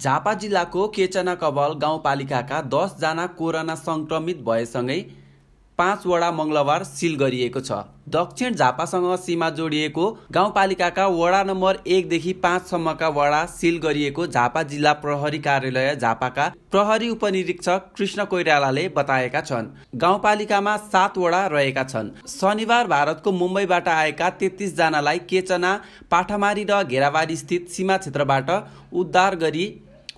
झापा जिल्लाको केचना केचनाकवल गाउँपालिकाका दसजना कोरोना सङ्क्रमित भएसँगै पाँचवटा मङ्गलबार सिल गरिएको छ दक्षिण झापासँग सीमा जोडिएको गाउँपालिकाका वडा नम्बर एकदेखि पाँचसम्मका वडा सिल गरिएको झापा जिल्ला प्रहरी कार्यालय झापाका प्रहरी उपनिरीक्षक कृष्ण कोइरालाले बताएका छन् गाउँपालिकामा सातवटा रहेका छन् शनिबार भारतको मुम्बईबाट आएका तेत्तिसजनालाई केचना पाठामारी र घेराबारी स्थित सीमा क्षेत्रबाट उद्धार गरी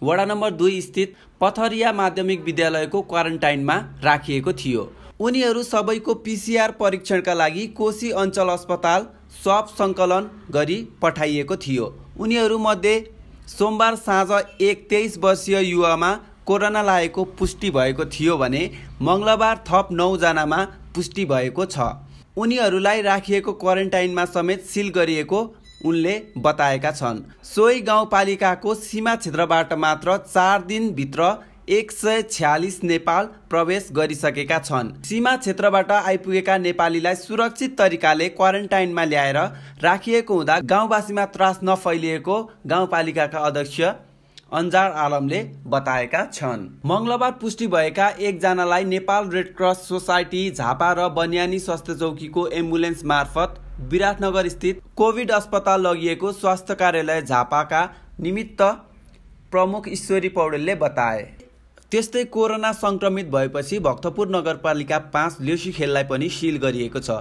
वडा नम्बर दुई स्थित पथरिया माध्यमिक विद्यालयको क्वारेन्टाइनमा राखिएको थियो उनीहरू सबैको पिसिआर परीक्षणका लागि कोशी अञ्चल अस्पताल सप सङ्कलन गरी पठाइएको थियो उनीहरूमध्ये सोमबार साँझ एक तेइस वर्षीय युवामा कोरोना लागेको पुष्टि भएको थियो भने मङ्गलबार थप नौजनामा पुष्टि भएको छ उनीहरूलाई राखिएको क्वारेन्टाइनमा समेत सिल गरिएको उनले बताएका छन् सोही गाउँपालिकाको सीमा क्षेत्रबाट मात्र चार दिनभित्र एक सय छ्यालिस नेपाल प्रवेश गरिसकेका छन् सीमा क्षेत्रबाट आइपुगेका नेपालीलाई सुरक्षित तरिकाले क्वारेन्टाइनमा ल्याएर राखिएको हुँदा गाउँवासीमा त्रास नफैलिएको गाउँपालिकाका अध्यक्ष अन्जार आलमले बताएका छन् मङ्गलबार पुष्टि भएका एकजनालाई Nepal red cross society Jhapa र बनियानी स्वास्थ्य चौकीको एम्बुलेन्स मार्फत विराटनगर स्थित कोभिड अस्पताल लगिएको स्वास्थ्य कार्यालय झापाका निमित्त प्रमुख ईश्वरी पौडेलले बताए त्यस्तै कोरोना सङ्क्रमित भएपछि भक्तपुर नगरपालिका पाँच खेललाई पनि सिल गरिएको छ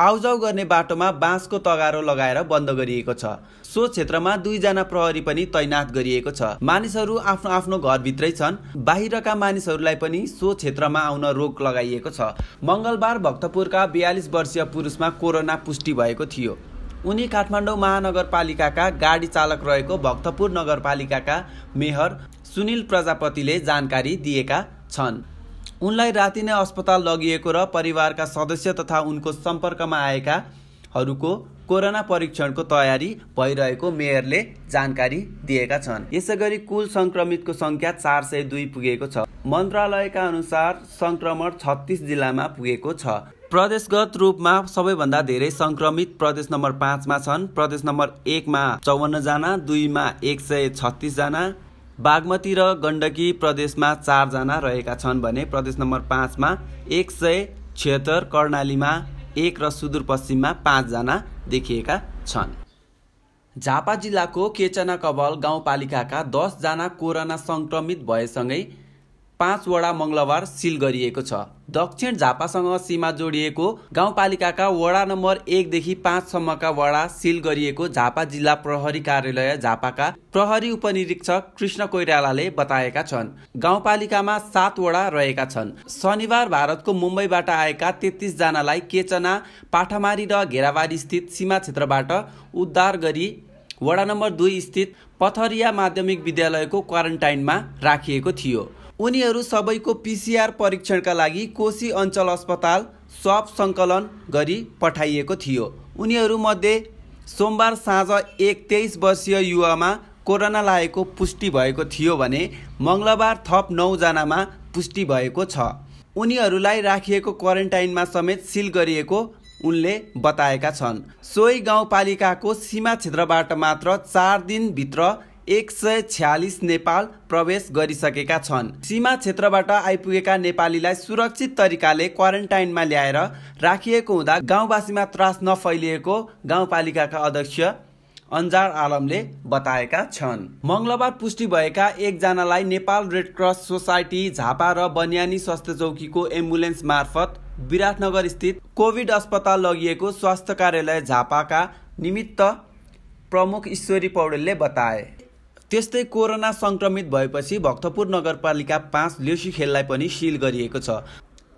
आउजाउ गर्ने बाटोमा बाँसको तगारो लगाएर बन्द गरिएको छ सो क्षेत्रमा दुईजना प्रहरी पनि तैनाथ गरिएको छ मानिसहरू आफ्नो आफ्नो घरभित्रै छन् बाहिरका मानिसहरूलाई पनि सो क्षेत्रमा आउन रोक लगाइएको छ मङ्गलबार भक्तपुरका बयालिस वर्षीय पुरुषमा कोरोना पुष्टि भएको थियो उनी काठमाडौँ महानगरपालिकाका गाडी चालक रहेको भक्तपुर नगरपालिकाका मेयर सुनिल प्रजापतिले जानकारी दिएका छन् उनलाई राति नै अस्पताल लगिएको र परिवारका सदस्य तथा उनको सम्पर्कमा आएकाहरूको कोरोना परीक्षणको तयारी भइरहेको मेयरले जानकारी दिएका छन् यसै गरी कुल सङ्क्रमितको सङ्ख्या चार सय दुई पुगेको छ मन्त्रालयका अनुसार सङ्क्रमण छत्तिस जिल्लामा पुगेको छ प्रदेशगत रूपमा सबैभन्दा धेरै सङ्क्रमित प्रदेश नम्बर पाँचमा छन् प्रदेश नम्बर एकमा चौवन्नजना दुईमा एक सय छत्तिसजना बागमती र गण्डकी प्रदेशमा चारजना रहेका छन् भने प्रदेश नम्बर पाँचमा एक सय छिहत्तर कर्णालीमा एक र सुदूरपश्चिममा पाँचजना देखिएका छन् झापा जिल्लाको केचना गाउँपालिकाका दसजना कोरोना सङ्क्रमित भएसँगै पाँचवटा मङ्गलबार सिल गरिएको छ दक्षिण झापासँग सीमा जोडिएको गाउँपालिकाका वडा नम्बर एकदेखि पाँचसम्मका वडा सिल गरिएको झापा जिल्ला प्रहरी कार्यालय झापाका प्रहरी उपनिरीक्षक कृष्ण कोइरालाले बताएका छन् गाउँपालिकामा सातवटा रहेका छन् शनिबार भारतको मुम्बईबाट आएका तेत्तिसजनालाई केचना पाठामारी र घेराबारी स्थित सीमा क्षेत्रबाट उद्धार गरी वडा नम्बर दुई स्थित पथरिया माध्यमिक विद्यालयको क्वारेन्टाइनमा राखिएको थियो उनीहरू सबैको पिसिआर परीक्षणका लागि कोशी अञ्चल अस्पताल सप सङ्कलन गरी पठाइएको थियो उनीहरूमध्ये सोमबार साँझ एक तेइस वर्षीय युवामा कोरोना लागेको पुष्टि भएको थियो भने मङ्गलबार थप नौजनामा पुष्टि भएको छ उनीहरूलाई राखिएको क्वारेन्टाइनमा समेत सिल गरिएको उनले बताएका छन् सोही गाउँपालिकाको सीमा क्षेत्रबाट मात्र चार दिनभित्र एक सय छ्यालिस नेपाल प्रवेश गरिसकेका छन् सीमा क्षेत्रबाट आइपुगेका नेपालीलाई सुरक्षित तरिकाले क्वारेन्टाइनमा ल्याएर राखिएको हुँदा गाउँवासीमा त्रास नफैलिएको गाउँपालिकाका अध्यक्ष अन्जार आलमले बताएका छन् मङ्गलबार पुष्टि भएका एकजनालाई Nepal red cross society Jhapa र बन्यानी स्वास्थ्य चौकीको एम्बुलेन्स मार्फत विराटनगर स्थित कोभिड अस्पताल लगिएको स्वास्थ्य कार्यालय झापाका निमित्त प्रमुख ईश्वरी पौडेलले बताए त्यस्तै कोरोना सङ्क्रमित भएपछि भक्तपुर नगरपालिका पाँच खेललाई पनि सिल गरिएको छ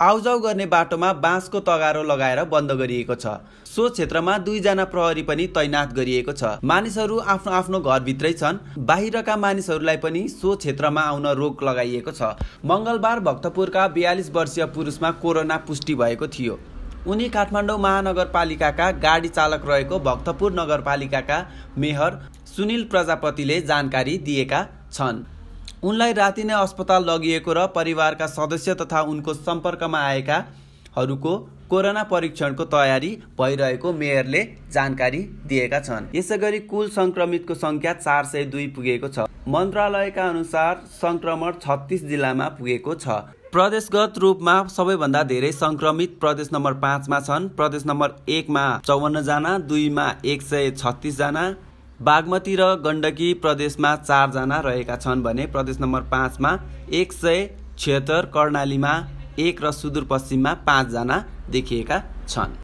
आउजाउ गर्ने बाटोमा बाँसको तगारो लगाएर बन्द गरिएको छ सो क्षेत्रमा दुईजना प्रहरी पनि तैनाथ गरिएको छ मानिसहरू आफ्नो आफ्नो घरभित्रै छन् बाहिरका मानिसहरूलाई पनि सो क्षेत्रमा आउन रोक लगाइएको छ मङ्गलबार भक्तपुरका बयालिस वर्षीय पुरुषमा कोरोना पुष्टि भएको थियो उनी काठमाडौँ महानगरपालिकाका गाडी चालक रहेको भक्तपुर नगरपालिकाका मेयर सुनिल प्रजापतिले जानकारी दिएका छन् उनलाई राति नै अस्पताल लगिएको र परिवारका सदस्य तथा उनको सम्पर्कमा आएकाहरूको कोरोना परीक्षणको तयारी भइरहेको मेयरले जानकारी दिएका छन् यसै गरी कुल सङ्क्रमितको सङ्ख्या चार सय दुई पुगेको छ मन्त्रालयका अनुसार सङ्क्रमण छत्तिस जिल्लामा पुगेको छ प्रदेशगत रूपमा सबैभन्दा धेरै सङ्क्रमित प्रदेश नम्बर पाँचमा छन् प्रदेश नम्बर एकमा चौवन्नजना दुईमा एक सय छत्तिसजना बागमती र गण्डकी प्रदेशमा चारजना रहेका छन् भने प्रदेश नम्बर पाँचमा एक सय छिहत्तर कर्णालीमा एक र सुदूरपश्चिममा पाँचजना देखिएका छन्